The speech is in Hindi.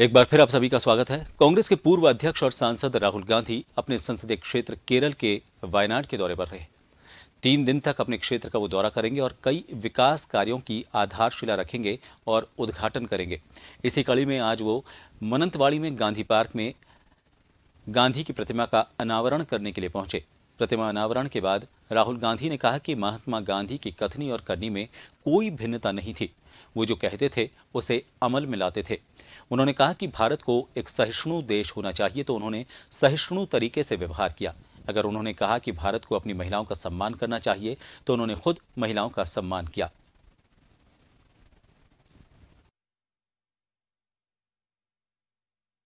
एक बार फिर आप सभी का स्वागत है कांग्रेस के पूर्व अध्यक्ष और सांसद राहुल गांधी अपने संसदीय क्षेत्र केरल के वायनाड के दौरे पर रहे तीन दिन तक अपने क्षेत्र का वो दौरा करेंगे और कई विकास कार्यों की आधारशिला रखेंगे और उद्घाटन करेंगे इसी कड़ी में आज वो मनंतवाड़ी में गांधी पार्क में गांधी की प्रतिमा का अनावरण करने के लिए पहुंचे प्रतिमा अनावरण के बाद राहुल गांधी ने कहा कि महात्मा गांधी की कथनी और करनी में कोई भिन्नता नहीं थी वो जो कहते थे उसे अमल में लाते थे उन्होंने कहा कि भारत को एक सहिष्णु देश होना चाहिए तो उन्होंने सहिष्णु तरीके से व्यवहार किया अगर उन्होंने कहा कि भारत को अपनी महिलाओं का सम्मान करना चाहिए तो उन्होंने खुद महिलाओं का सम्मान किया